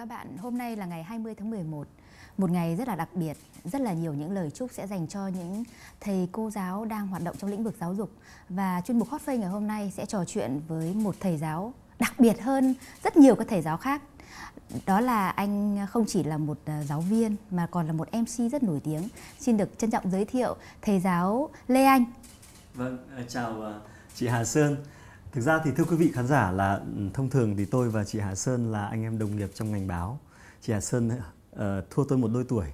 các bạn, hôm nay là ngày 20 tháng 11, một ngày rất là đặc biệt, rất là nhiều những lời chúc sẽ dành cho những thầy cô giáo đang hoạt động trong lĩnh vực giáo dục và chuyên mục Hot Face ngày hôm nay sẽ trò chuyện với một thầy giáo đặc biệt hơn rất nhiều các thầy giáo khác. Đó là anh không chỉ là một à, giáo viên mà còn là một MC rất nổi tiếng. Xin được trân trọng giới thiệu thầy giáo Lê Anh. Vâng, ờ, chào à, chị Hà Sương. Thực ra thì thưa quý vị khán giả là ừ, thông thường thì tôi và chị Hà Sơn là anh em đồng nghiệp trong ngành báo. Chị Hà Sơn uh, thua tôi một đôi tuổi.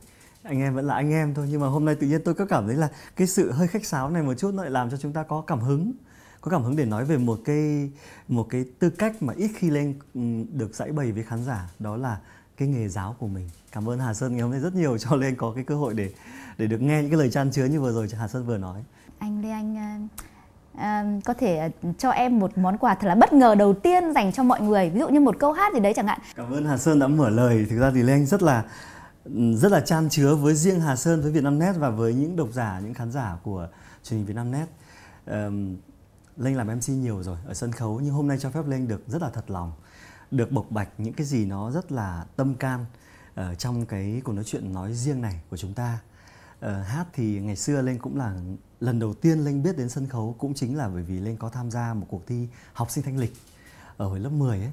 Anh em vẫn là anh em thôi nhưng mà hôm nay tự nhiên tôi có cảm thấy là cái sự hơi khách sáo này một chút nó lại làm cho chúng ta có cảm hứng có cảm hứng để nói về một cái một cái tư cách mà ít khi lên ừ, được giải bày với khán giả đó là cái nghề giáo của mình cảm ơn Hà Sơn ngày hôm nay rất nhiều cho lên có cái cơ hội để để được nghe những cái lời chan chứa như vừa rồi Hà Sơn vừa nói anh Lê Anh ờ, có thể ờ, cho em một món quà thật là bất ngờ đầu tiên dành cho mọi người ví dụ như một câu hát gì đấy chẳng hạn cảm ơn Hà Sơn đã mở lời thực ra thì Lê Anh rất là rất là chan chứa với riêng Hà Sơn với Vietnamnet và với những độc giả những khán giả của truyền hình Vietnamnet um, Linh làm MC nhiều rồi ở sân khấu nhưng hôm nay cho phép Linh được rất là thật lòng được bộc bạch những cái gì nó rất là tâm can ở ờ, trong cái cuộc nói chuyện nói riêng này của chúng ta uh, hát thì ngày xưa lên cũng là lần đầu tiên linh biết đến sân khấu cũng chính là bởi vì linh có tham gia một cuộc thi học sinh thanh lịch ở hồi lớp 10 ấy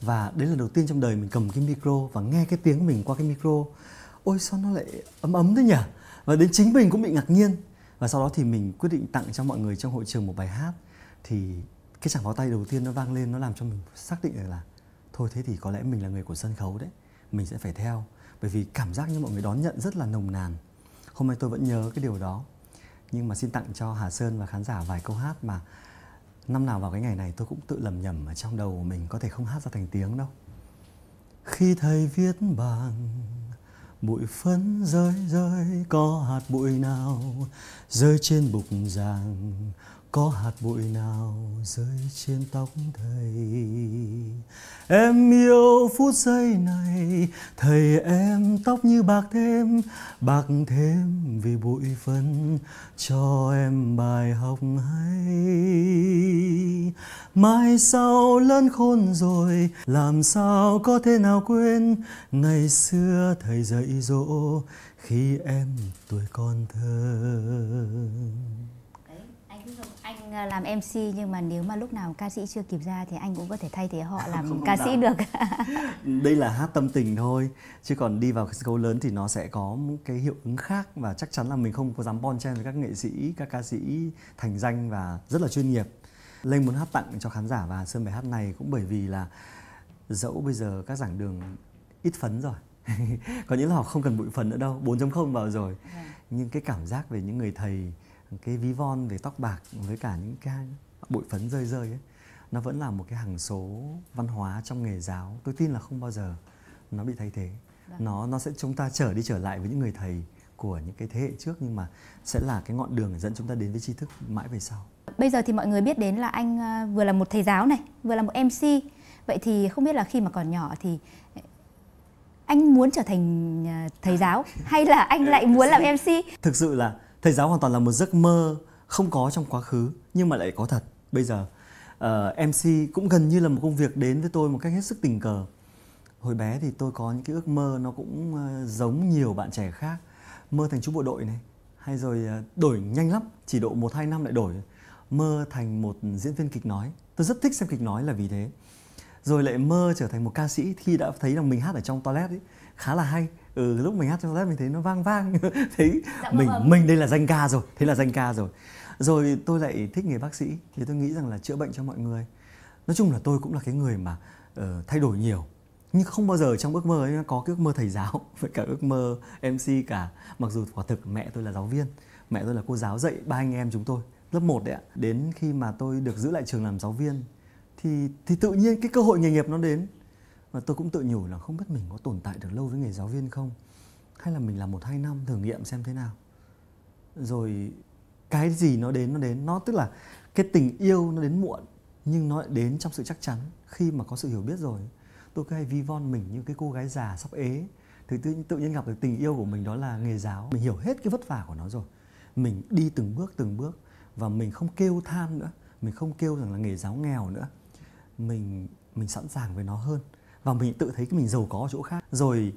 và đấy là đầu tiên trong đời mình cầm cái micro và nghe cái tiếng mình qua cái micro ôi sao nó lại ấm ấm thế nhỉ và đến chính mình cũng bị ngạc nhiên và sau đó thì mình quyết định tặng cho mọi người trong hội trường một bài hát thì cái chàng pháo tay đầu tiên nó vang lên nó làm cho mình xác định là thôi thế thì có lẽ mình là người của sân khấu đấy mình sẽ phải theo bởi vì cảm giác như mọi người đón nhận rất là nồng nàn hôm nay tôi vẫn nhớ cái điều đó nhưng mà xin tặng cho Hà Sơn và khán giả vài câu hát mà năm nào vào cái ngày này tôi cũng tự lầm nhầm ở trong đầu mình có thể không hát ra thành tiếng đâu khi thầy viết bảng bụi phấn rơi rơi có hạt bụi nào rơi trên bục giảng có hạt bụi nào rơi trên tóc thầy em yêu phút giây này thầy em tóc như bạc thêm bạc thêm vì bụi phấn cho em bài học hay mai sau lớn khôn rồi làm sao có thể nào quên ngày xưa thầy dạy dỗ khi em tuổi con thơ anh ờ, làm MC nhưng mà nếu mà lúc nào ca sĩ chưa kịp ra thì anh cũng có thể thay thế họ làm ca sĩ được. Đây là hát tâm tình thôi, chứ còn đi vào sân khấu lớn thì nó sẽ có một cái hiệu ứng khác và chắc chắn là mình không có dám bon chen với các nghệ sĩ, các ca sĩ thành danh và rất là chuyên nghiệp. Lê muốn hát tặng cho khán giả và sơn bài hát này cũng bởi vì là dẫu bây giờ các giảng đường ít phấn rồi. có những là họ không cần bụi phấn nữa đâu, 4.0 vào rồi. Vâng. Nhưng cái cảm giác về những người thầy cái ví von về tóc bạc với cả những cái bụi phấn rơi rơi ấy nó vẫn là một cái hằng số văn hóa trong nghề giáo tôi tin là không bao giờ nó bị thay thế Đã. Vâng. nó nó sẽ chúng ta trở đi trở lại với những người thầy của những cái thế hệ trước nhưng mà sẽ là cái ngọn đường dẫn chúng ta đến với tri thức mãi về sau bây giờ thì mọi người biết đến là anh à, vừa là một thầy giáo này vừa là một mc vậy thì không biết là khi mà còn nhỏ thì à, anh muốn trở thành à, thầy giáo hay là anh lại muốn làm mc thực sự là thầy giáo hoàn toàn là một giấc mơ không có trong quá khứ nhưng mà lại có thật bây giờ uh, ờ, mc cũng gần như là một công việc đến với tôi một cách hết sức tình cờ hồi bé thì tôi có những cái ước mơ nó cũng uh, giống nhiều bạn trẻ khác mơ thành chú bộ đội này hay rồi uh, đổi nhanh lắm chỉ độ một hai năm lại đổi mơ thành một diễn viên kịch nói tôi rất thích xem kịch nói là vì thế rồi lại mơ trở thành một ca sĩ khi đã thấy rằng mình hát ở trong toilet ấy khá là hay ừ, lúc mình hát trong lớp mình thấy nó vang vang thấy dạ, mình ấm. mình đây là danh ca rồi thế là danh ca rồi rồi tôi lại thích nghề bác sĩ thì tôi nghĩ rằng là chữa bệnh cho mọi người nói chung là tôi cũng là cái người mà uh, thay đổi nhiều nhưng không bao giờ trong ước mơ ấy có cái ước mơ thầy giáo với cả ước mơ mc cả mặc dù quả thực mẹ tôi là giáo viên mẹ tôi là cô giáo dạy ba anh em chúng tôi lớp 1 đấy ạ đến khi mà tôi được giữ lại trường làm giáo viên thì thì tự nhiên cái cơ hội nghề nghiệp nó đến và tôi cũng tự nhủ là không biết mình có tồn tại được lâu với nghề giáo viên không hay là mình làm một hai năm thử nghiệm xem thế nào rồi cái gì nó đến nó đến nó tức là cái tình yêu nó đến muộn nhưng nó đến trong sự chắc chắn khi mà có sự hiểu biết rồi tôi cứ hay vi von mình như cái cô gái già sắp ế thì tự, tự nhiên gặp được tình yêu của mình đó là nghề giáo mình hiểu hết cái vất vả của nó rồi mình đi từng bước từng bước và mình không kêu than nữa mình không kêu rằng là nghề giáo nghèo nữa mình mình sẵn sàng với nó hơn và mình tự thấy cái mình giàu có ở chỗ khác rồi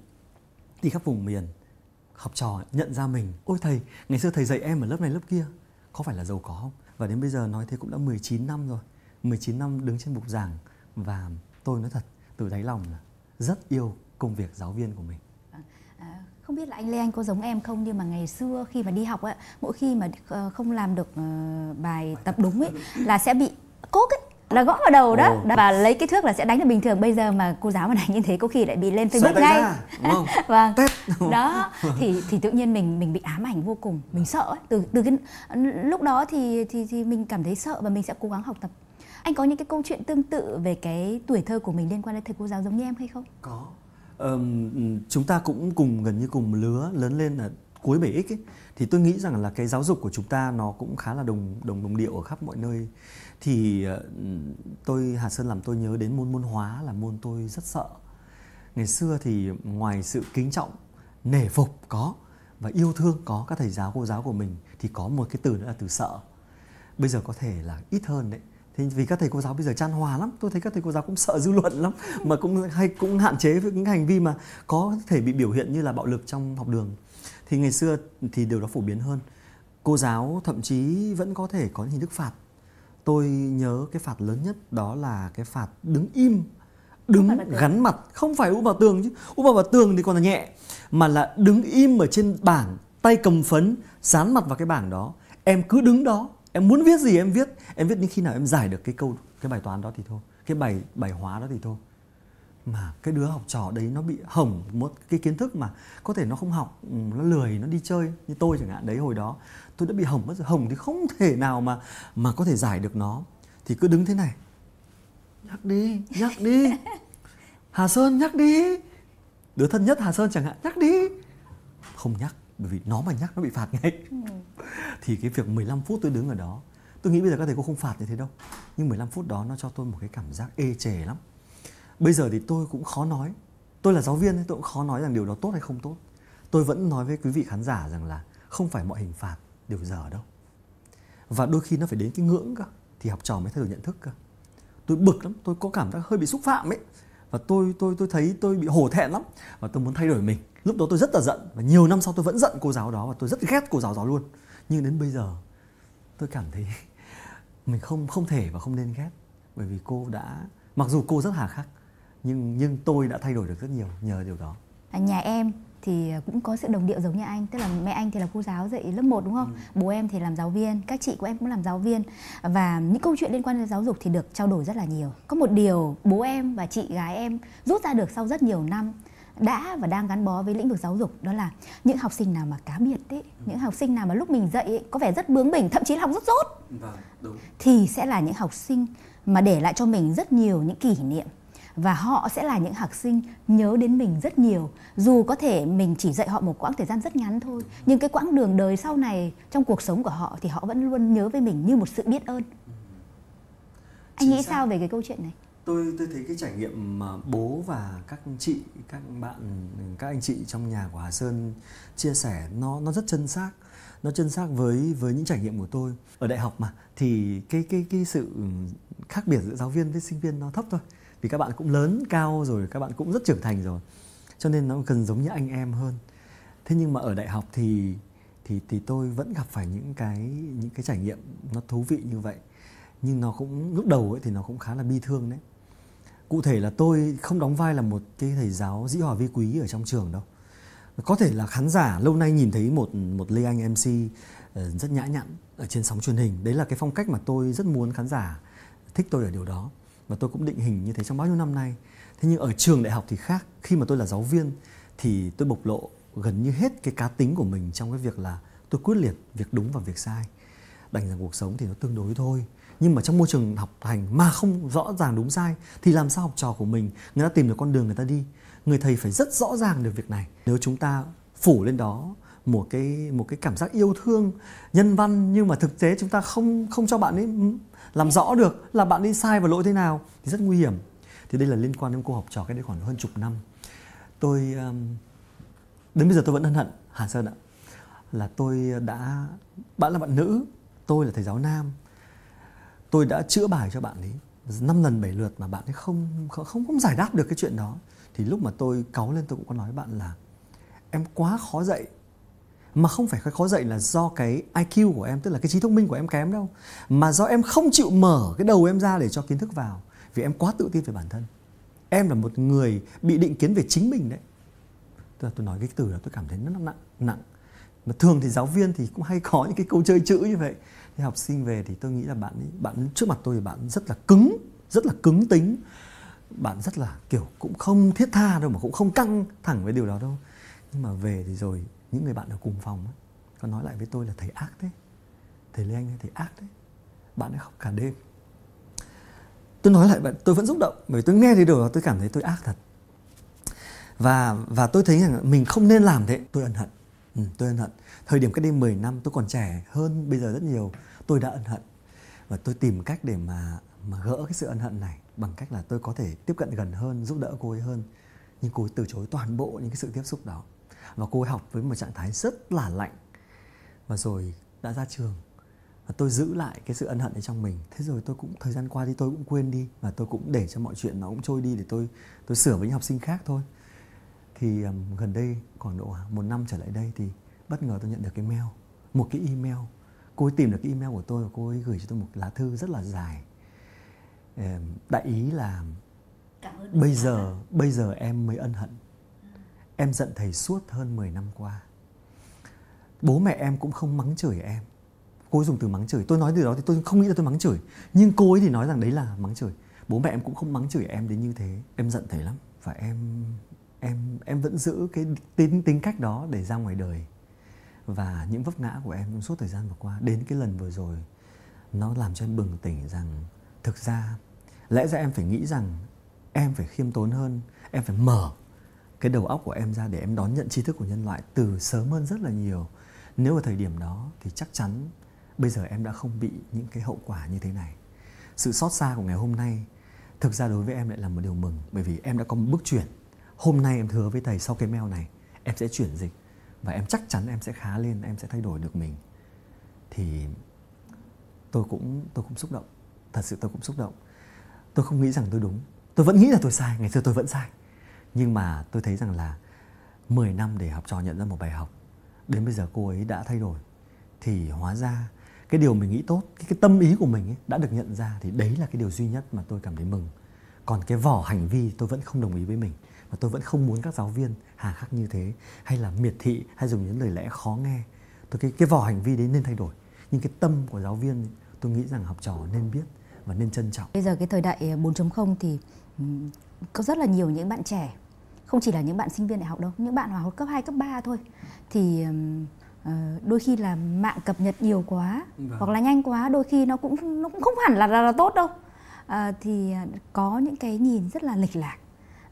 đi khắp vùng miền học trò nhận ra mình ôi thầy ngày xưa thầy dạy em ở lớp này lớp kia có phải là giàu có không và đến bây giờ nói thế cũng đã 19 năm rồi 19 năm đứng trên bục giảng và tôi nói thật từ đáy lòng là rất yêu công việc giáo viên của mình vâng. à, không biết là anh Lê Anh có giống em không nhưng mà ngày xưa khi mà đi học ấy, mỗi khi mà ờ, không làm được ờ, bài tập đúng ấy là sẽ bị cốt ấy là gõ vào đầu đó Ồ. và lấy cái thước là sẽ đánh là bình thường bây giờ mà cô giáo mà đánh như thế có khi lại bị lên facebook ngay ra, đúng không? vâng Tết. đó thì thì tự nhiên mình mình bị ám ảnh vô cùng mình sợ ấy. từ từ cái lúc đó thì thì thì mình cảm thấy sợ và mình sẽ cố gắng học tập anh có những cái câu chuyện tương tự về cái tuổi thơ của mình liên quan đến thầy cô giáo giống như em hay không có um, chúng ta cũng cùng gần như cùng lứa lớn lên là cuối 7x ấy, thì tôi nghĩ rằng là cái giáo dục của chúng ta nó cũng khá là đồng đồng đồng điệu ở khắp mọi nơi thì ờ, tôi Hà Sơn làm tôi nhớ đến môn môn hóa là môn tôi rất sợ. Ngày xưa thì ngoài sự kính trọng, nể phục có và yêu thương có các thầy giáo cô giáo của mình thì có một cái từ nữa là từ sợ. Bây giờ có thể là ít hơn đấy. Thế vì các thầy cô giáo bây giờ chan hòa lắm, tôi thấy các thầy cô giáo cũng sợ dư luận lắm mà cũng hay cũng hạn chế với những hành vi mà có thể bị biểu hiện như là bạo lực trong học đường. Thì ngày xưa thì điều đó phổ biến hơn. Cô giáo thậm chí vẫn có thể có hình thức phạt tôi nhớ cái phạt lớn nhất đó là cái phạt đứng im đứng gắn mặt không phải úp vào tường chứ úp vào, vào tường thì còn là nhẹ mà là đứng im ở trên bảng tay cầm phấn dán mặt vào cái bảng đó em cứ đứng đó em muốn viết gì em viết em viết đến khi nào em giải được cái câu cái bài toán đó thì thôi cái bài bài hóa đó thì thôi mà cái đứa học trò đấy nó bị hỏng một cái kiến thức mà có thể nó không học ừ, nó lười nó đi chơi như tôi chẳng hạn đấy hồi đó tôi đã bị hỏng mất rồi hỏng thì không thể nào mà mà có thể giải được nó thì cứ đứng thế này nhắc đi nhắc đi hà sơn nhắc đi đứa thân nhất hà sơn chẳng hạn nhắc đi không nhắc bởi vì nó mà nhắc nó bị phạt ngay ừ. thì cái việc 15 phút tôi đứng ở đó tôi nghĩ bây giờ các thầy cô không phạt như thế đâu nhưng 15 phút đó nó cho tôi một cái cảm giác ê chề lắm bây giờ thì tôi cũng khó nói tôi là giáo viên tôi cũng khó nói rằng điều đó tốt hay không tốt tôi vẫn nói với quý vị khán giả rằng là không phải mọi hình phạt điều giờ đâu và đôi khi nó phải đến cái ngưỡng cơ thì học trò mới thay đổi nhận thức cơ tôi bực lắm tôi có cảm giác hơi bị xúc phạm ấy và tôi tôi tôi thấy tôi bị hổ thẹn lắm và tôi muốn thay đổi mình lúc đó tôi rất là giận và nhiều năm sau tôi vẫn giận cô giáo đó và tôi rất ghét cô giáo đó luôn nhưng đến bây giờ tôi cảm thấy mình không không thể và không nên ghét bởi vì cô đã mặc dù cô rất hà khắc nhưng nhưng tôi đã thay đổi được rất nhiều nhờ điều đó à, nhà em thì à, cũng có sự đồng điệu giống như anh tức là mẹ anh thì là cô giáo dạy lớp 1 đúng không ừ. bố em thì làm giáo viên các chị của em cũng làm giáo viên và những câu chuyện liên quan đến giáo dục thì được trao đổi rất là nhiều có một điều bố em và chị gái em rút ra được sau rất nhiều năm đã và đang gắn bó với lĩnh vực giáo dục đó là những học sinh nào mà cá biệt ấy, ừ. những học sinh nào mà lúc mình dạy ấy, có vẻ rất bướng bỉnh thậm chí là học rất dốt vâng, thì sẽ là những học sinh mà để lại cho mình rất nhiều những kỷ niệm và họ sẽ là những học sinh nhớ đến mình rất nhiều dù có thể mình chỉ dạy họ một quãng thời gian rất ngắn thôi nhưng cái quãng đường đời sau này trong cuộc sống của họ thì họ vẫn luôn nhớ với mình như một sự biết ơn anh nghĩ sao về cái câu chuyện này tôi tôi thấy cái trải nghiệm mà bố và các chị các bạn các anh chị trong nhà của Hà Sơn chia sẻ nó nó rất chân xác nó chân xác với với những trải nghiệm của tôi ở đại học mà thì cái cái cái sự khác biệt giữa giáo viên với sinh viên nó thấp thôi vì các bạn cũng lớn cao rồi các bạn cũng rất trưởng thành rồi cho nên nó cần giống như anh em hơn thế nhưng mà ở đại học thì thì thì tôi vẫn gặp phải những cái những cái trải nghiệm nó thú vị như vậy nhưng nó cũng lúc đầu ấy thì nó cũng khá là bi thương đấy cụ thể là tôi không đóng vai là một cái thầy giáo dĩ hòa vi quý ở trong trường đâu có thể là khán giả lâu nay nhìn thấy một một lê anh mc ờ, rất nhã nhặn ở trên sóng truyền hình đấy là cái phong cách mà tôi rất muốn khán giả thích tôi ở điều đó và tôi cũng định hình như thế trong bao nhiêu năm nay thế nhưng ở trường đại học thì khác khi mà tôi là giáo viên thì tôi bộc lộ gần như hết cái cá tính của mình trong cái việc là tôi quyết liệt việc đúng và việc sai đành rằng cuộc sống thì nó tương đối thôi nhưng mà trong môi trường học hành mà không rõ ràng đúng sai thì làm sao học trò của mình người ta tìm được con đường người ta đi người thầy phải rất rõ ràng được việc này nếu chúng ta phủ lên đó một cái một cái cảm giác yêu thương nhân văn nhưng mà thực tế chúng ta không không cho bạn ấy ừ, làm rõ được là bạn đi sai và lỗi thế nào thì rất nguy hiểm thì đây là liên quan đến cô học trò cái đấy khoảng hơn chục năm tôi um, đến bây giờ tôi vẫn ân hận Hà Sơn ạ là tôi đã bạn là bạn nữ tôi là thầy giáo nam tôi đã chữa bài cho bạn ấy năm lần bảy lượt mà bạn ấy không không không giải đáp được cái chuyện đó thì lúc mà tôi cáu lên tôi cũng có nói với bạn là em quá khó dạy mà không phải khó dạy là do cái IQ của em tức là cái trí thông minh của em kém đâu mà do em không chịu mở cái đầu em ra để cho kiến thức vào vì em quá tự tin về bản thân em là một người bị định kiến về chính mình đấy tức là tôi nói cái từ là tôi cảm thấy nó nặng nặng mà thường thì giáo viên thì cũng hay có những cái câu chơi chữ như vậy thì học sinh về thì tôi nghĩ là bạn ấy, bạn trước mặt tôi thì bạn rất là cứng rất là cứng tính bạn rất là kiểu cũng không thiết tha đâu mà cũng không căng thẳng với điều đó đâu nhưng mà về thì rồi những người bạn ở cùng phòng ấy, có nói lại với tôi là thầy ác thế thầy lê anh ấy, thầy ác thế, bạn ấy khóc cả đêm tôi nói lại bạn tôi vẫn xúc động bởi tôi nghe thấy điều đó tôi cảm thấy tôi ác thật và và tôi thấy rằng mình không nên làm thế tôi ân hận ừ, tôi ân hận thời điểm cách đây 10 năm tôi còn trẻ hơn bây giờ rất nhiều tôi đã ân hận và tôi tìm cách để mà mà gỡ cái sự ân hận này bằng cách là tôi có thể tiếp cận gần hơn giúp đỡ cô ấy hơn nhưng cô ấy từ chối toàn bộ những cái sự tiếp xúc đó và cô ấy học với một trạng thái rất là lạnh và rồi đã ra trường và tôi giữ lại cái sự ân hận ấy trong mình thế rồi tôi cũng thời gian qua thì tôi cũng quên đi và tôi cũng để cho mọi chuyện nó cũng trôi đi để tôi tôi sửa với những học sinh khác thôi thì um, gần đây khoảng độ một năm trở lại đây thì bất ngờ tôi nhận được cái mail một cái email cô ấy tìm được cái email của tôi và cô ấy gửi cho tôi một lá thư rất là dài đại ý là bây giờ bây giờ em mới ân hận Em giận thầy suốt hơn 10 năm qua. Bố mẹ em cũng không mắng chửi em. Cô ấy dùng từ mắng chửi. Tôi nói từ đó thì tôi không nghĩ là tôi mắng chửi. Nhưng cô ấy thì nói rằng đấy là mắng chửi. Bố mẹ em cũng không mắng chửi em đến như thế. Em giận thầy lắm và em em em vẫn giữ cái tính tính cách đó để ra ngoài đời và những vấp ngã của em suốt thời gian vừa qua đến cái lần vừa rồi nó làm cho em bừng tỉnh rằng thực ra lẽ ra em phải nghĩ rằng em phải khiêm tốn hơn em phải mở cái đầu óc của em ra để em đón nhận tri thức của nhân loại từ sớm hơn rất là nhiều nếu ở thời điểm đó thì chắc chắn bây giờ em đã không bị những cái hậu quả như thế này sự xót xa của ngày hôm nay thực ra đối với em lại là một điều mừng bởi vì em đã có một bước chuyển hôm nay em hứa với thầy sau cái mail này em sẽ chuyển dịch và em chắc chắn em sẽ khá lên em sẽ thay đổi được mình thì tôi cũng tôi cũng xúc động thật sự tôi cũng xúc động tôi không nghĩ rằng tôi đúng tôi vẫn nghĩ là tôi sai ngày xưa tôi vẫn sai nhưng mà tôi thấy rằng là 10 năm để học trò nhận ra một bài học đến bây giờ cô ấy đã thay đổi thì hóa ra cái điều mình nghĩ tốt cái, cái tâm ý của mình ấy, đã được nhận ra thì đấy là cái điều duy nhất mà tôi cảm thấy mừng còn cái vỏ hành vi tôi vẫn không đồng ý với mình và tôi vẫn không muốn các giáo viên hà khắc như thế hay là miệt thị hay dùng những lời lẽ khó nghe tôi cái cái vỏ hành vi đấy nên thay đổi nhưng cái tâm của giáo viên tôi nghĩ rằng học trò nên biết và nên trân trọng bây giờ cái thời đại 4.0 à, thì có rất là nhiều những bạn trẻ không chỉ là những bạn sinh viên đại học đâu những bạn học cấp 2, cấp 3 thôi thì ờ, đôi khi là mạng cập nhật nhiều quá vâng. hoặc là nhanh quá đôi khi nó cũng nó cũng không hẳn là là, là tốt đâu ờ, à, thì có những cái nhìn rất là lệch lạc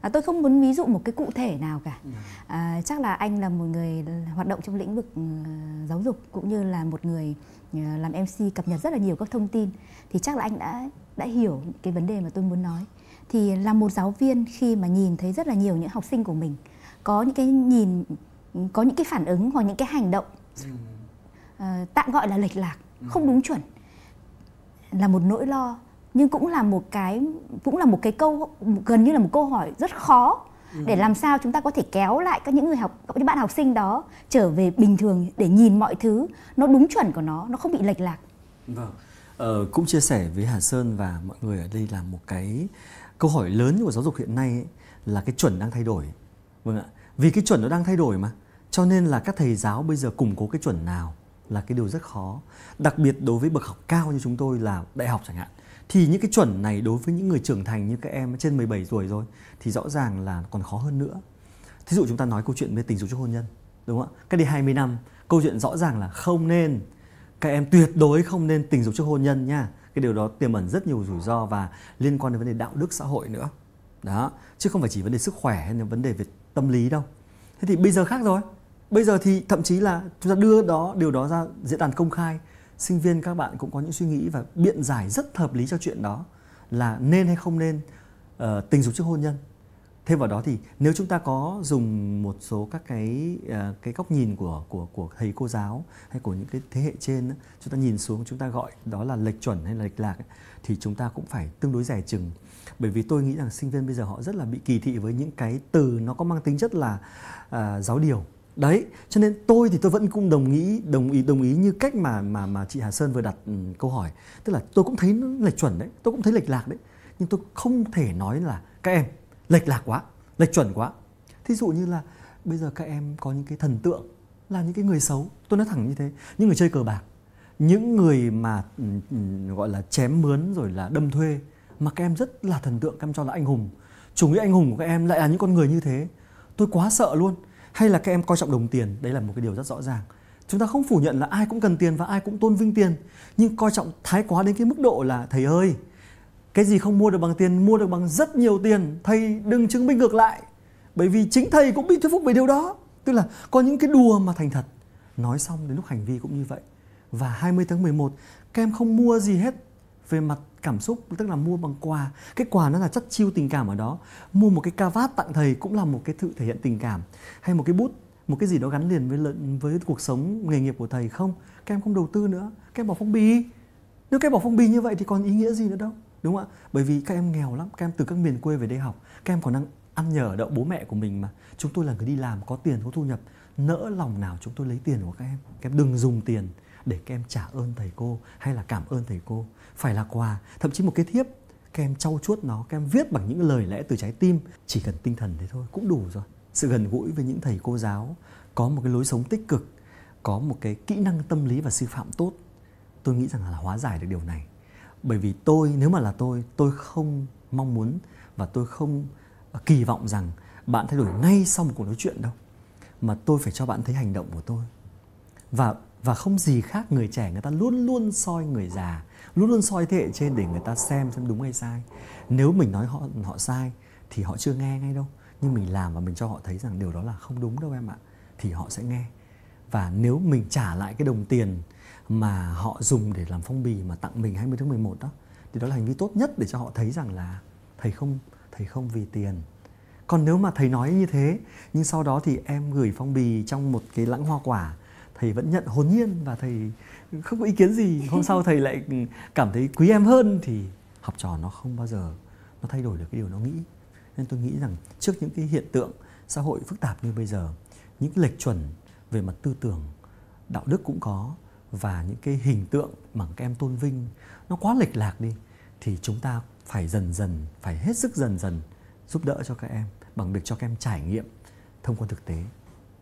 à, tôi không muốn ví dụ một cái cụ thể nào cả vâng. à, chắc là anh là một người hoạt động trong lĩnh vực ờ, giáo dục cũng như là một người làm mc cập nhật rất là nhiều các thông tin thì chắc là anh đã đã hiểu cái vấn đề mà tôi muốn nói thì là một giáo viên khi mà nhìn thấy rất là nhiều những học sinh của mình có những cái nhìn có những cái phản ứng hoặc những cái hành động uh, tạm gọi là lệch lạc ừ. không đúng chuẩn là một nỗi lo nhưng cũng là một cái cũng là một cái câu gần như là một câu hỏi rất khó ừ. để làm sao chúng ta có thể kéo lại các những người học các bạn học sinh đó trở về bình thường để nhìn mọi thứ nó đúng chuẩn của nó nó không bị lệch lạc vâng ờ, cũng chia sẻ với Hà Sơn và mọi người ở đây là một cái câu hỏi lớn của giáo dục hiện nay ấy, là cái chuẩn đang thay đổi vâng ạ vì cái chuẩn nó đang thay đổi mà cho nên là các thầy giáo bây giờ củng cố cái chuẩn nào là cái điều rất khó đặc biệt đối với bậc học cao như chúng tôi là đại học chẳng hạn thì những cái chuẩn này đối với những người trưởng thành như các em trên 17 tuổi rồi thì rõ ràng là còn khó hơn nữa thí dụ chúng ta nói câu chuyện về tình dục trước hôn nhân đúng không ạ cách đây 20 năm câu chuyện rõ ràng là không nên các em tuyệt đối không nên tình dục trước hôn nhân nha cái điều đó tiềm ẩn rất nhiều rủi ro và liên quan đến vấn đề đạo đức xã hội nữa đó chứ không phải chỉ vấn đề sức khỏe hay là vấn đề về tâm lý đâu thế thì bây giờ khác rồi bây giờ thì thậm chí là chúng ta đưa đó điều đó ra diễn đàn công khai sinh viên các bạn cũng có những suy nghĩ và biện giải rất hợp lý cho chuyện đó là nên hay không nên uh, tình dục trước hôn nhân thêm vào đó thì nếu chúng ta có dùng một số các cái à, cái góc nhìn của của của thầy cô giáo hay của những cái thế hệ trên chúng ta nhìn xuống chúng ta gọi đó là lệch chuẩn hay là lệch lạc thì chúng ta cũng phải tương đối rẻ chừng bởi vì tôi nghĩ rằng sinh viên bây giờ họ rất là bị kỳ thị với những cái từ nó có mang tính chất là à, giáo điều đấy cho nên tôi thì tôi vẫn cũng đồng ý đồng ý đồng ý như cách mà mà mà chị Hà Sơn vừa đặt um, câu hỏi tức là tôi cũng thấy nó lệch chuẩn đấy tôi cũng thấy lệch lạc đấy nhưng tôi không thể nói là các em lệch lạc quá lệch chuẩn quá thí dụ như là bây giờ các em có những cái thần tượng là những cái người xấu tôi nói thẳng như thế những người chơi cờ bạc những người mà ừ, gọi là chém mướn rồi là đâm thuê mà các em rất là thần tượng các em cho là anh hùng chủ nghĩa anh hùng của các em lại là những con người như thế tôi quá sợ luôn hay là các em coi trọng đồng tiền đấy là một cái điều rất rõ ràng chúng ta không phủ nhận là ai cũng cần tiền và ai cũng tôn vinh tiền nhưng coi trọng thái quá đến cái mức độ là thầy ơi cái gì không mua được bằng tiền mua được bằng rất nhiều tiền thầy đừng chứng minh ngược lại bởi vì chính thầy cũng bị thuyết phục về điều đó tức là có những cái đùa mà thành thật nói xong đến lúc hành vi cũng như vậy và 20 tháng 11 các em không mua gì hết về mặt cảm xúc tức là mua bằng quà cái quà nó là chất chiêu tình cảm ở đó mua một cái ca vát tặng thầy cũng là một cái sự thể hiện tình cảm hay một cái bút một cái gì đó gắn liền với lợn với cuộc sống nghề nghiệp của thầy không các em không đầu tư nữa các em bỏ phong bì nếu các em bỏ phong bì như vậy thì còn ý nghĩa gì nữa đâu đúng không ạ bởi vì các em nghèo lắm các em từ các miền quê về đây học các em còn đang ăn nhờ ở đậu bố mẹ của mình mà chúng tôi là người đi làm có tiền có thu nhập nỡ lòng nào chúng tôi lấy tiền của các em các em đừng dùng tiền để các em trả ơn thầy cô hay là cảm ơn thầy cô phải là quà thậm chí một cái thiếp các em trau chuốt nó các em viết bằng những lời lẽ từ trái tim chỉ cần tinh thần thế thôi cũng đủ rồi sự gần gũi với những thầy cô giáo có một cái lối sống tích cực có một cái kỹ năng tâm lý và sư phạm tốt tôi nghĩ rằng là hóa giải được điều này bởi vì tôi nếu mà là tôi tôi không mong muốn và tôi không ờ, kỳ vọng rằng bạn thay đổi ngay sau một cuộc nói chuyện đâu mà tôi phải cho bạn thấy hành động của tôi và và không gì khác người trẻ người ta luôn luôn soi người già luôn luôn soi thế hệ trên để người ta xem xem đúng hay sai nếu mình nói họ họ sai thì họ chưa nghe ngay đâu nhưng mình làm và mình cho họ thấy rằng điều đó là không đúng đâu em ạ thì họ sẽ nghe và nếu mình trả lại cái đồng tiền mà họ dùng để làm phong bì mà tặng mình 20 tháng 11 đó thì đó là hành vi tốt nhất để cho họ thấy rằng là thầy không thầy không vì tiền còn nếu mà thầy nói như thế nhưng sau đó thì em gửi phong bì trong một cái lãng hoa quả thầy vẫn nhận hồn nhiên và thầy không có ý kiến gì hôm sau thầy lại cảm thấy quý em hơn thì học trò nó không bao giờ nó thay đổi được cái điều nó nghĩ nên tôi nghĩ rằng trước những cái hiện tượng xã hội phức tạp như bây giờ những lệch chuẩn về mặt tư tưởng đạo đức cũng có và những cái hình tượng mà các em tôn vinh nó quá lệch lạc đi thì chúng ta phải dần dần phải hết sức dần dần giúp đỡ cho các em bằng việc cho các em trải nghiệm thông qua thực tế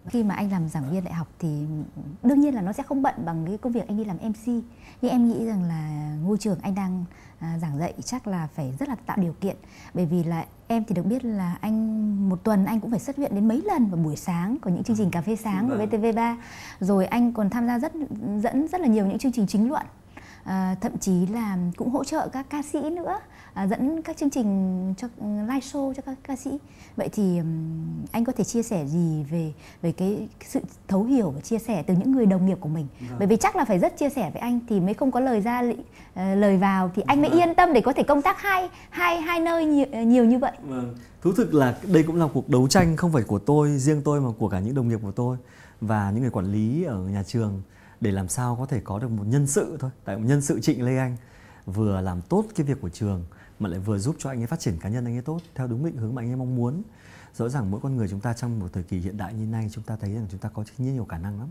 khi mà anh làm giảng viên đại học thì đương nhiên là nó sẽ không bận bằng cái công việc anh đi làm mc nhưng em nghĩ rằng là ngôi trường anh đang à, giảng dạy chắc là phải rất là tạo điều kiện bởi vì là em thì được biết là anh một tuần anh cũng phải xuất viện đến mấy lần vào buổi sáng có những chương trình cà phê sáng của VTV3 vâng. rồi anh còn tham gia rất dẫn rất là nhiều những chương trình chính luận à, thậm chí là cũng hỗ trợ các ca sĩ nữa À, dẫn các chương trình cho live show cho các ca sĩ vậy thì anh có thể chia sẻ gì về về cái sự thấu hiểu và chia sẻ từ những người đồng nghiệp của mình vâng. bởi vì chắc là phải rất chia sẻ với anh thì mới không có lời ra ờ, lời vào thì anh vâng. mới dạ. yên tâm để có thể công tác hai hai hai nơi nhiều, ờ, nhiều như vậy vâng. thú thực là đây cũng là cuộc đấu tranh không phải của tôi riêng tôi mà của cả những đồng nghiệp của tôi và những người quản lý ở nhà trường để làm sao có thể có được một nhân sự thôi tại một nhân sự trịnh lê anh vừa làm tốt cái việc của trường mà lại vừa giúp cho anh ấy phát triển cá nhân anh ấy tốt theo đúng định hướng mà anh ấy mong muốn rõ ràng mỗi con người chúng ta trong một thời kỳ hiện đại như nay chúng ta thấy rằng chúng ta có rất nhiều khả năng lắm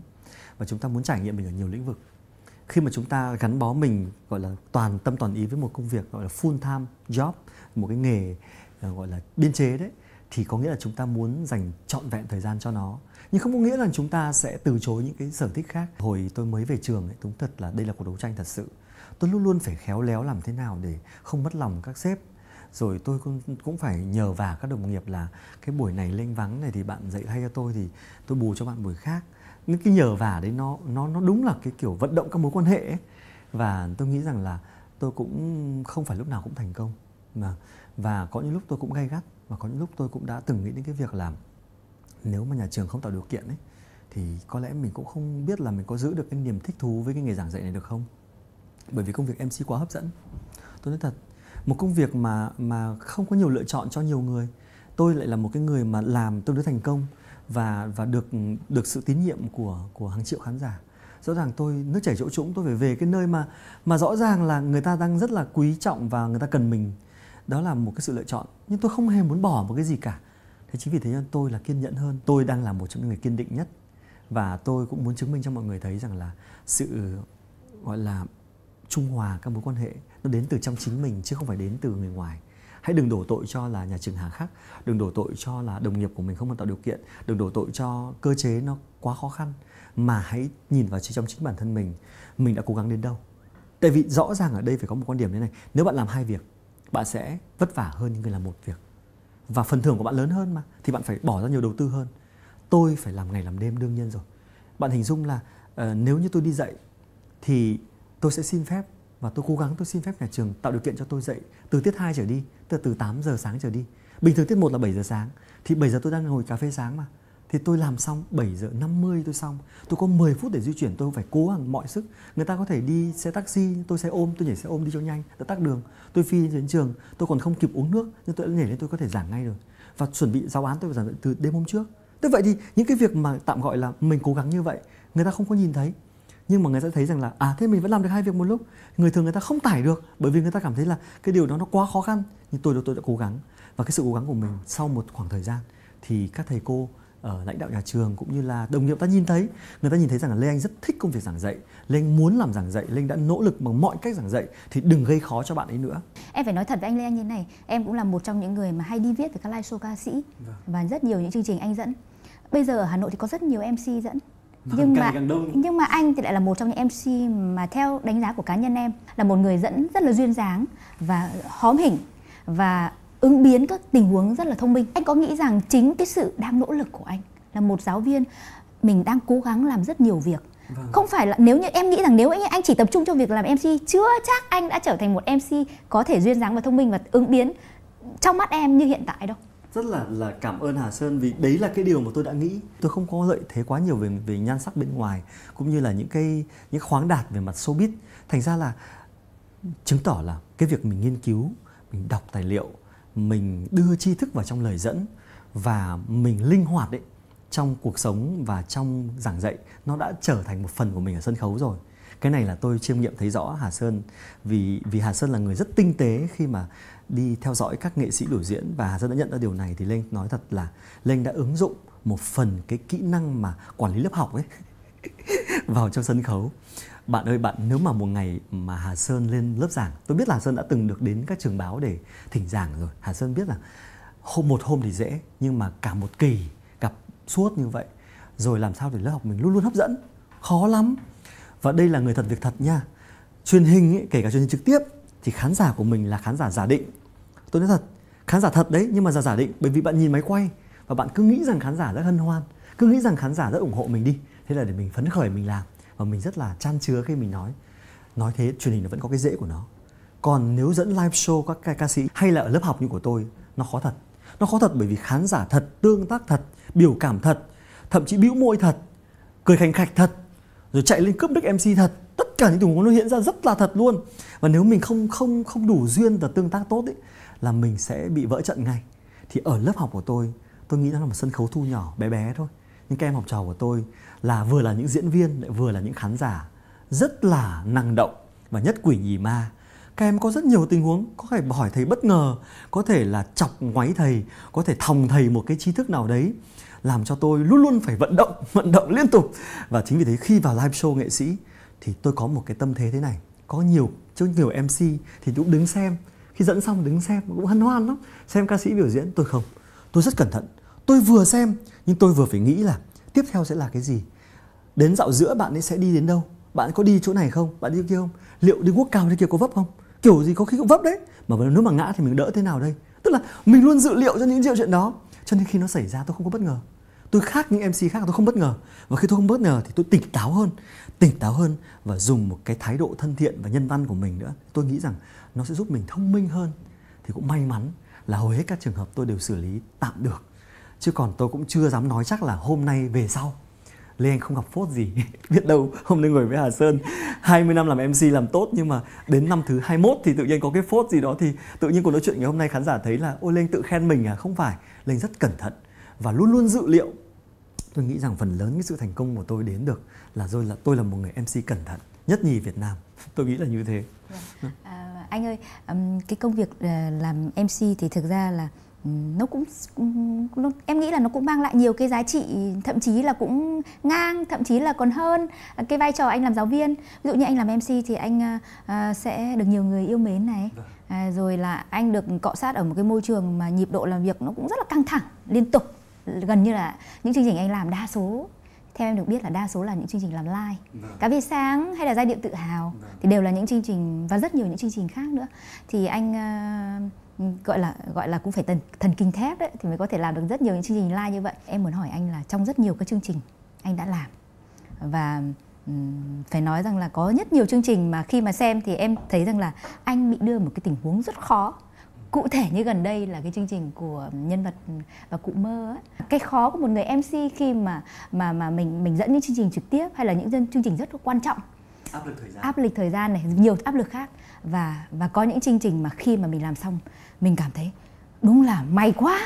và chúng ta muốn trải nghiệm mình ở nhiều lĩnh vực khi mà chúng ta gắn bó mình gọi là toàn tâm toàn ý với một công việc gọi là full time job một cái nghề ờ, gọi là biên chế đấy thì có nghĩa là chúng ta muốn dành trọn vẹn thời gian cho nó nhưng không có nghĩa là chúng ta sẽ từ chối những cái sở thích khác hồi tôi mới về trường ấy đúng thật là đây là cuộc đấu tranh thật sự tôi luôn luôn phải khéo léo làm thế nào để không mất lòng các sếp rồi tôi cũng cũng phải nhờ vả các đồng nghiệp là cái buổi này lên vắng này thì bạn dạy hay cho tôi thì tôi bù cho bạn buổi khác những cái nhờ vả đấy nó nó nó đúng là cái kiểu vận động các mối quan hệ ấy. và tôi nghĩ rằng là tôi cũng không phải lúc nào cũng thành công mà và có những lúc tôi cũng gay gắt và có những lúc tôi cũng đã từng nghĩ đến cái việc làm nếu mà nhà trường không tạo điều kiện ấy thì có lẽ mình cũng không biết là mình có giữ được cái niềm thích thú với cái nghề giảng dạy này được không bởi vì công việc MC quá hấp dẫn. Tôi nói thật, một công việc mà mà không có nhiều lựa chọn cho nhiều người. Tôi lại là một cái người mà làm tôi đối thành công và và được được sự tín nhiệm của của hàng triệu khán giả. Rõ ràng tôi nước chảy chỗ trũng tôi phải về cái nơi mà mà rõ ràng là người ta đang rất là quý trọng và người ta cần mình. Đó là một cái sự lựa chọn, nhưng tôi không hề muốn bỏ một cái gì cả. Thế chính vì thế nên tôi là kiên nhẫn hơn. Tôi đang là một trong những người kiên định nhất và tôi cũng muốn chứng minh cho mọi người thấy rằng là sự gọi là trung hòa các mối quan hệ nó đến từ trong chính mình chứ không phải đến từ người ngoài hãy đừng đổ tội cho là nhà trường hàng khác đừng đổ tội cho là đồng nghiệp của mình không tạo điều kiện đừng đổ tội cho cơ chế nó quá khó khăn mà hãy nhìn vào trong chính bản thân mình mình đã cố gắng đến đâu tại vì rõ ràng ở đây phải có một quan điểm như này nếu bạn làm hai việc bạn sẽ vất vả hơn những người làm một việc và phần thưởng của bạn lớn hơn mà thì bạn phải bỏ ra nhiều đầu tư hơn tôi phải làm ngày làm đêm đương nhiên rồi bạn hình dung là uh, nếu như tôi đi dạy thì tôi sẽ xin phép và tôi cố gắng tôi xin phép nhà trường tạo điều kiện cho tôi dạy từ tiết 2 trở đi, từ từ 8 giờ sáng trở đi. Bình thường tiết 1 là 7 giờ sáng thì 7 giờ tôi đang ngồi cà phê sáng mà. Thì tôi làm xong 7 giờ 50 tôi xong. Tôi có 10 phút để di chuyển, tôi phải cố bằng mọi sức. Người ta có thể đi xe taxi, tôi xe ôm, tôi nhảy xe ôm đi cho nhanh, tôi tắt đường. Tôi phi đến trường, tôi còn không kịp uống nước nhưng tôi đã nhảy lên tôi có thể giảng ngay rồi. Và chuẩn bị giáo án tôi phải giảng từ đêm hôm trước. Thế vậy thì những cái việc mà tạm gọi là mình cố gắng như vậy, người ta không có nhìn thấy nhưng mà người ta thấy rằng là à thế mình vẫn làm được hai việc một lúc người thường người ta không tải được bởi vì người ta cảm thấy là cái điều đó nó quá khó khăn nhưng tôi tôi đã cố gắng và cái sự cố gắng của mình sau một khoảng thời gian thì các thầy cô ở lãnh đạo nhà trường cũng như là đồng nghiệp ta nhìn thấy người ta nhìn thấy rằng là lê anh rất thích công việc giảng dạy lê anh muốn làm giảng dạy lê anh đã nỗ lực bằng mọi cách giảng dạy thì đừng gây khó cho bạn ấy nữa em phải nói thật với anh lê anh như thế này em cũng là một trong những người mà hay đi viết về các live show ca sĩ vâng. và rất nhiều những chương trình anh dẫn bây giờ ở hà nội thì có rất nhiều mc dẫn nhưng mà nhưng mà anh thì lại là một trong những MC mà theo đánh giá của cá nhân em là một người dẫn rất là duyên dáng và hóm hình và ứng biến các tình huống rất là thông minh. Anh có nghĩ rằng chính cái sự đang nỗ lực của anh là một giáo viên mình đang cố gắng làm rất nhiều việc Vâng. Không phải là nếu như em nghĩ rằng nếu anh chỉ tập trung cho việc làm MC chưa chắc anh đã trở thành một MC có thể duyên dáng và thông minh và ứng biến trong mắt em như hiện tại đâu rất là là cảm ơn Hà Sơn vì đấy là cái điều mà tôi đã nghĩ tôi không có lợi thế quá nhiều về về nhan sắc bên ngoài cũng như là những cái những khoáng đạt về mặt showbiz thành ra là chứng tỏ là cái việc mình nghiên cứu mình đọc tài liệu mình đưa tri thức vào trong lời dẫn và mình linh hoạt đấy trong cuộc sống và trong giảng dạy nó đã trở thành một phần của mình ở sân khấu rồi cái này là tôi chiêm nghiệm thấy rõ Hà Sơn vì vì Hà Sơn là người rất tinh tế khi mà đi theo dõi các nghệ sĩ biểu diễn và Hà Sơn đã nhận ra điều này thì Linh nói thật là Linh đã ứng dụng một phần cái kỹ năng mà quản lý lớp học ấy vào trong sân khấu bạn ơi bạn nếu mà một ngày mà Hà Sơn lên lớp giảng tôi biết là Hà Sơn đã từng được đến các trường báo để thỉnh giảng rồi Hà Sơn biết là hôm một hôm thì dễ nhưng mà cả một kỳ gặp suốt như vậy rồi làm sao để lớp học mình luôn luôn hấp dẫn khó lắm và đây là người thật việc thật nha truyền hình ấy, kể cả truyền hình trực tiếp thì khán giả của mình là khán giả giả định tôi nói thật khán giả thật đấy nhưng mà giả giả định bởi vì bạn nhìn máy quay và bạn cứ nghĩ rằng khán giả rất hân hoan cứ nghĩ rằng khán giả rất ủng hộ mình đi thế là để mình phấn khởi mình làm và mình rất là chan chứa khi mình nói nói thế truyền hình nó vẫn có cái dễ của nó còn nếu dẫn live show các ca, ca sĩ hay là ở lớp học như của tôi nó khó thật nó khó thật bởi vì khán giả thật tương tác thật biểu cảm thật thậm chí bĩu môi thật cười khành khạch thật rồi chạy lên cướp đức mc thật cả những tình huống nó hiện ra rất là thật luôn và nếu mình không không không đủ duyên và tương tác tốt ấy là mình sẽ bị vỡ trận ngay thì ở lớp học của tôi tôi nghĩ nó là một sân khấu thu nhỏ bé bé thôi nhưng các em học trò của tôi là vừa là những diễn viên lại vừa là những khán giả rất là năng động và nhất quỷ nhì ma các em có rất nhiều tình huống có thể hỏi thầy bất ngờ có thể là chọc ngoáy thầy có thể thòng thầy một cái trí thức nào đấy làm cho tôi luôn luôn phải vận động vận động liên tục và chính vì thế khi vào live show nghệ sĩ thì tôi có một cái tâm thế thế này có nhiều chứ nhiều mc thì cũng đứng xem khi dẫn xong đứng xem cũng hân hoan lắm xem ca sĩ biểu diễn tôi không tôi rất cẩn thận tôi vừa xem nhưng tôi vừa phải nghĩ là tiếp theo sẽ là cái gì đến dạo giữa bạn ấy sẽ đi đến đâu bạn có đi chỗ này không bạn đi kia không liệu đi quốc cao đi kia có vấp không kiểu gì có khi cũng vấp đấy mà nếu mà ngã thì mình đỡ thế nào đây tức là mình luôn dự liệu cho những điều chuyện đó cho nên khi nó xảy ra tôi không có bất ngờ tôi khác những mc khác tôi không bất ngờ và khi tôi không bất ngờ thì tôi tỉnh táo hơn tỉnh táo hơn và dùng một cái thái độ thân thiện và nhân văn của mình nữa tôi nghĩ rằng nó sẽ giúp mình thông minh hơn thì cũng may mắn là hầu hết các trường hợp tôi đều xử lý tạm được chứ còn tôi cũng chưa dám nói chắc là hôm nay về sau Lê Anh không gặp phốt gì Biết đâu hôm nay ngồi với Hà Sơn 20 năm làm MC làm tốt Nhưng mà đến năm thứ 21 thì tự nhiên có cái phốt gì đó Thì tự nhiên cuộc nói chuyện ngày hôm nay khán giả thấy là Ôi Lê Anh tự khen mình à Không phải, Lê Anh rất cẩn thận Và luôn luôn dự liệu tôi nghĩ rằng phần lớn cái sự thành công của tôi đến được là tôi là tôi là một người mc cẩn thận nhất nhì việt nam tôi nghĩ là như thế yeah. Vâng. à, anh ơi cái công việc ờ, làm mc thì thực ra là nó cũng nó, em nghĩ là nó cũng mang lại nhiều cái giá trị thậm chí là cũng ngang thậm chí là còn hơn à, cái vai trò anh làm giáo viên ví dụ như anh làm mc thì anh uh, sẽ được nhiều người yêu mến này vâng. à, rồi là anh được cọ sát ở một cái môi trường mà nhịp độ làm việc nó cũng rất là căng thẳng liên tục gần như là những chương trình anh làm đa số theo em được biết là đa số là những chương trình làm live Đà. cá vi sáng hay là giai điệu tự hào vâng. thì đều là những chương trình và rất nhiều những chương trình khác nữa thì anh ờ, gọi là gọi là cũng phải thần thần kinh thép đấy thì mới có thể làm được rất nhiều những chương trình live như vậy em muốn hỏi anh là trong rất nhiều các chương trình anh đã làm và phải nói rằng là có rất nhiều chương trình mà khi mà xem thì em thấy rằng là anh bị đưa một cái tình huống rất khó cụ thể như gần đây là cái chương trình của nhân vật và cụ mơ ấy. cái khó của một người mc khi mà mà mà mình mình dẫn những chương trình trực tiếp hay là những chương trình rất quan trọng áp lực thời gian áp lực thời gian này nhiều áp lực khác và và có những chương trình mà khi mà mình làm xong mình cảm thấy đúng là may quá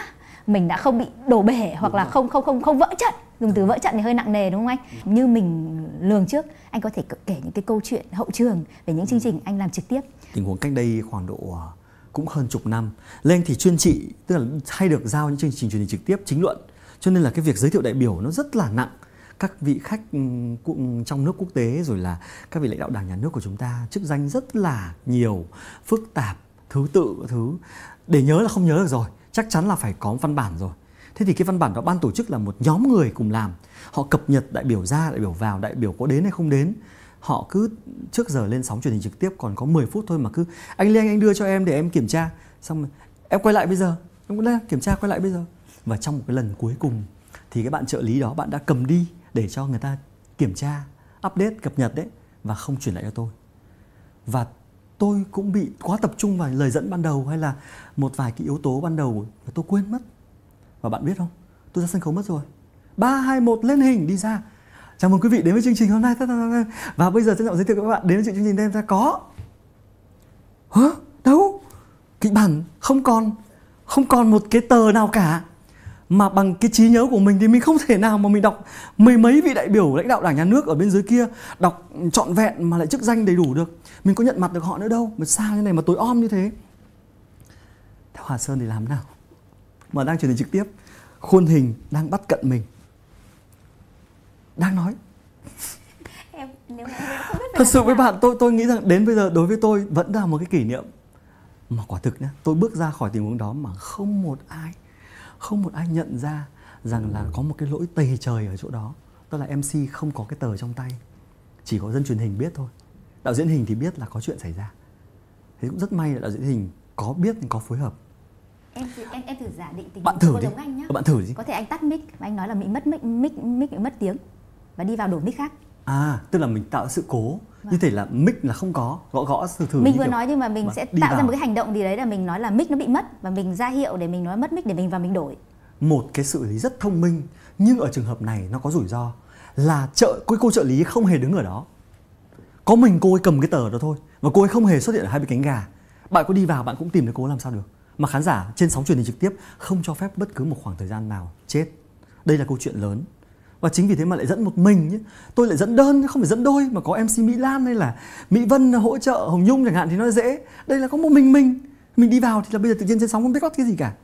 mình đã không bị đổ bể hoặc đúng là rồi. không không không không vỡ trận dùng từ vỡ trận thì hơi nặng nề đúng không anh ừ. như mình lường trước anh có thể kể những cái câu chuyện hậu trường về những ừ. chương trình anh làm trực tiếp tình huống cách đây khoảng độ à, cũng hơn chục năm lên thì chuyên trị tức là hay được giao những chương trình truyền hình trực tiếp chính luận cho nên là cái việc giới thiệu đại biểu nó rất là nặng các vị khách ừ, trong nước quốc tế rồi là các vị lãnh đạo đảng nhà nước của chúng ta chức danh rất là nhiều phức tạp thứ tự thứ để nhớ là không nhớ được rồi chắc chắn là phải có văn bản rồi thế thì cái văn bản đó ban tổ chức là một nhóm người cùng làm họ cập nhật đại biểu ra đại biểu vào đại biểu có đến hay không đến họ cứ trước giờ lên sóng truyền hình trực tiếp còn có 10 phút thôi mà cứ anh Lê anh, đưa cho em để em kiểm tra xong rồi, em quay lại bây giờ em cũng kiểm tra quay lại bây giờ và trong một cái lần cuối cùng thì cái bạn trợ lý đó bạn đã cầm đi để cho người ta kiểm tra update cập nhật đấy và không chuyển lại cho tôi và tôi cũng bị quá tập trung vào lời dẫn ban đầu hay là một vài cái yếu tố ban đầu và tôi quên mất và bạn biết không tôi ra sân khấu mất rồi ba hai một lên hình đi ra Chào mừng quý vị đến với chương trình hôm nay. Và bây giờ sẽ trọng giới thiệu các bạn đến với chương trình đêm ta có. Hả? Đâu? Kịch bản không còn không còn một cái tờ nào cả mà bằng cái trí nhớ của mình thì mình không thể nào mà mình đọc mấy mấy vị đại biểu lãnh đạo đảng nhà nước ở bên dưới kia đọc trọn vẹn mà lại chức danh đầy đủ được mình có nhận mặt được họ nữa đâu mà sao như này mà tối om như thế theo hòa Sơn thì làm thế nào mà đang truyền hình trực tiếp khuôn hình đang bắt cận mình đang nói em nếu mà em không biết thật sự với bạn tôi tôi nghĩ rằng đến bây giờ đối với tôi vẫn là một cái kỷ niệm mà quả thực nhé tôi bước ra khỏi tình huống đó mà không một ai không một ai nhận ra rằng là có một cái lỗi tày trời ở chỗ đó tức là mc không có cái tờ trong tay chỉ có dân truyền hình biết thôi đạo diễn hình thì biết là có chuyện xảy ra thế cũng rất may là đạo diễn hình có biết có phối hợp em em, em thử giả định tình bạn thử đi anh nhá. bạn thử đi có thể anh tắt mic và anh nói là bị mất mic mic mic bị mất tiếng và đi vào đổ mic khác à tức là mình tạo sự cố vâng. như thể là mic là không có gõ gõ từ thử mình vừa kiểu. nói nhưng mà mình vâng. sẽ tạo vào. ra một cái hành động gì đấy là mình nói là mic nó bị mất và mình ra hiệu để mình nói mất mic để mình vào mình đổi một cái xử lý rất thông minh nhưng ở trường hợp này nó có rủi ro là trợ cô, cô trợ lý không hề đứng ở đó có mình cô ấy cầm cái tờ đó thôi và cô ấy không hề xuất hiện ở hai bên cánh gà bạn có đi vào bạn cũng tìm được cô ấy làm sao được mà khán giả trên sóng truyền hình trực tiếp không cho phép bất cứ một khoảng thời gian nào chết đây là câu chuyện lớn và chính vì thế mà lại dẫn một mình nhé tôi lại dẫn đơn không phải dẫn đôi mà có mc mỹ lan hay là mỹ vân hỗ trợ hồng nhung chẳng hạn thì nó dễ đây là có một mình mình mình đi vào thì là bây giờ tự nhiên trên sóng không biết có cái gì cả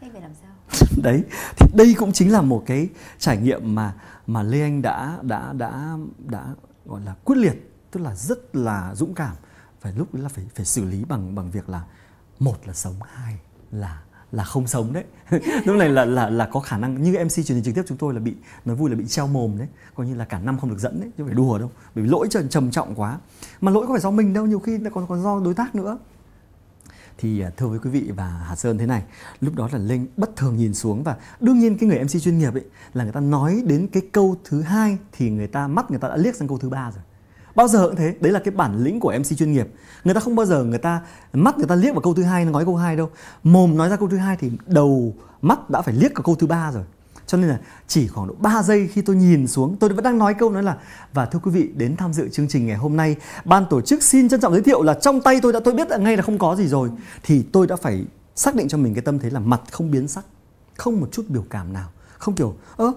thế phải làm sao đấy thì đây cũng chính là một cái trải nghiệm mà mà lê anh đã đã đã đã gọi là quyết liệt tức là rất là dũng cảm phải lúc đó là phải phải xử lý bằng bằng việc là một là sống hai là là không sống đấy lúc này là là là có khả năng như mc truyền hình trực tiếp chúng tôi là bị nói vui là bị treo mồm đấy coi như là cả năm không được dẫn đấy chứ phải đùa đâu bởi vì lỗi trần trầm trọng quá mà lỗi có phải do mình đâu nhiều khi nó còn còn do đối tác nữa thì à, thưa với quý vị và Hà Sơn thế này lúc đó là Linh bất thường nhìn xuống và đương nhiên cái người MC chuyên nghiệp ấy là người ta nói đến cái câu thứ hai thì người ta mắt người ta đã liếc sang câu thứ ba rồi bao giờ cũng thế đấy là cái bản lĩnh của mc chuyên nghiệp người ta không bao giờ người ta mắt người ta liếc vào câu thứ hai nó nói câu hai đâu mồm nói ra câu thứ hai thì đầu mắt đã phải liếc vào câu thứ ba rồi cho nên là chỉ khoảng độ 3 giây khi tôi nhìn xuống tôi vẫn đang nói câu nói là và thưa quý vị đến tham dự chương trình ngày hôm nay ban tổ chức xin trân trọng giới thiệu là trong tay tôi đã tôi biết là ngay là không có gì rồi thì tôi đã phải xác định cho mình cái tâm thế là mặt không biến sắc không một chút biểu cảm nào không kiểu ơ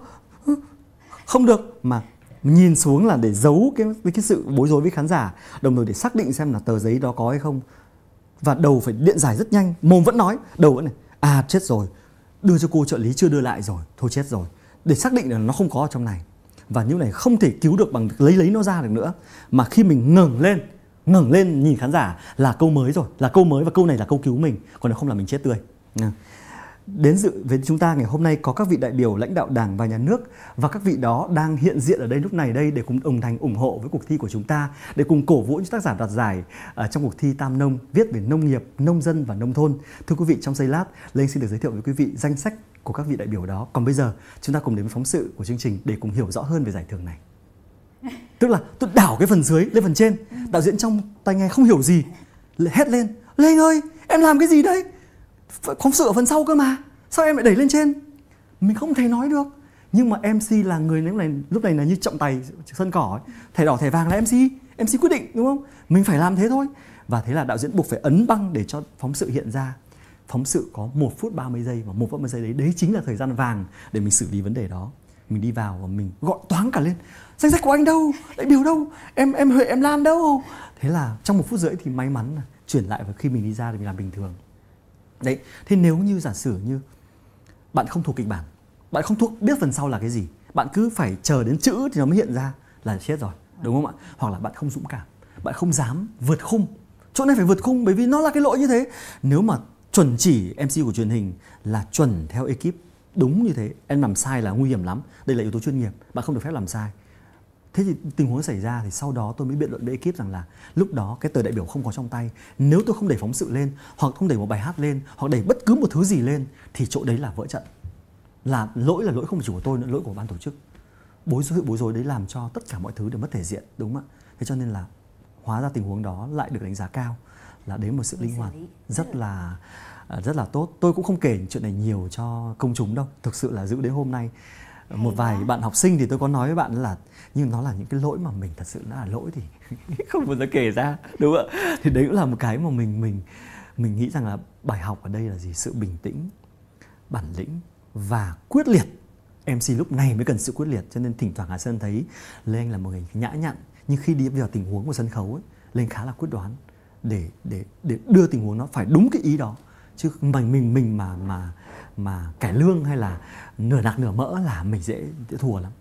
không được mà nhìn xuống là để giấu cái cái sự bối rối với khán giả đồng thời để xác định xem là tờ giấy đó có hay không và đầu phải điện giải rất nhanh mồm vẫn nói đầu vẫn này à chết rồi đưa cho cô trợ lý chưa đưa lại rồi thôi chết rồi để xác định là nó không có ở trong này và như này không thể cứu được bằng lấy lấy nó ra được nữa mà khi mình ngẩng lên ngẩng lên nhìn khán giả là câu mới rồi là câu mới và câu này là câu cứu mình còn nếu không là mình chết tươi Đến dự với chúng ta ngày hôm nay có các vị đại biểu lãnh đạo Đảng và Nhà nước và các vị đó đang hiện diện ở đây lúc này đây để cùng đồng thành ủng hộ với cuộc thi của chúng ta để cùng cổ vũ những tác giả đoạt giải ờ, trong cuộc thi Tam Nông viết về nông nghiệp, nông dân và nông thôn. Thưa quý vị, trong giây lát, Lê xin được giới thiệu với quý vị danh sách của các vị đại biểu đó. Còn bây giờ, chúng ta cùng đến với phóng sự của chương trình để cùng hiểu rõ hơn về giải thưởng này. Tức là tôi đảo cái phần dưới lên phần trên, ừ. đạo diễn trong tai nghe không hiểu gì, hét lên, Lê ơi, em làm cái gì đấy? phóng sự ở phần sau cơ mà sao em lại đẩy lên trên mình không thể nói được nhưng mà mc là người lúc này lúc này là như trọng tài sân cỏ ấy. thẻ đỏ thẻ vàng là mc mc quyết định đúng không mình phải làm thế thôi và thế là đạo diễn buộc phải ấn băng để cho phóng sự hiện ra phóng sự có 1 phút 30 giây và 1 phút 30 giây đấy đấy chính là thời gian vàng để mình xử lý vấn đề đó mình đi vào và mình gọi toáng cả lên danh sách của anh đâu đại biểu đâu em em huệ em lan đâu thế là trong một phút rưỡi thì may mắn là chuyển lại và khi mình đi ra thì mình làm bình thường đấy thế nếu như giả sử như bạn không thuộc kịch bản bạn không thuộc biết phần sau là cái gì bạn cứ phải chờ đến chữ thì nó mới hiện ra là chết rồi đúng không ạ hoặc là bạn không dũng cảm bạn không dám vượt khung chỗ này phải vượt khung bởi vì nó là cái lỗi như thế nếu mà chuẩn chỉ mc của truyền hình là chuẩn theo ekip đúng như thế em làm sai là nguy hiểm lắm đây là yếu tố chuyên nghiệp bạn không được phép làm sai thế thì tình huống xảy ra thì sau đó tôi mới biện luận với ekip rằng là lúc đó cái tờ đại biểu không có trong tay nếu tôi không đẩy phóng sự lên hoặc không đẩy một bài hát lên hoặc đẩy bất cứ một thứ gì lên thì chỗ đấy là vỡ trận là lỗi là lỗi không chỉ của tôi nữa lỗi của ban tổ chức bối rối bối rối đấy làm cho tất cả mọi thứ đều mất thể diện đúng không ạ thế cho nên là hóa ra tình huống đó lại được đánh giá cao là đến một sự linh hoạt rất là à, rất là tốt tôi cũng không kể chuyện này nhiều cho công chúng đâu thực sự là giữ đến hôm nay một vài bạn học sinh thì tôi có nói với bạn là nhưng nó là những cái lỗi mà mình thật sự nó là lỗi thì không bao giờ kể ra đúng không ạ thì đấy cũng là một cái mà mình mình mình nghĩ rằng là bài học ở đây là gì sự bình tĩnh bản lĩnh và quyết liệt MC lúc này mới cần sự quyết liệt cho nên thỉnh thoảng Hà Sơn thấy Lê Anh là một người nhã nhặn nhưng khi đi vào tình huống của sân khấu ấy, Lên khá là quyết đoán để để để đưa tình huống nó phải đúng cái ý đó chứ mình mình mình mà mà mà cải lương hay là nửa nạc nửa mỡ là mình dễ, dễ thua lắm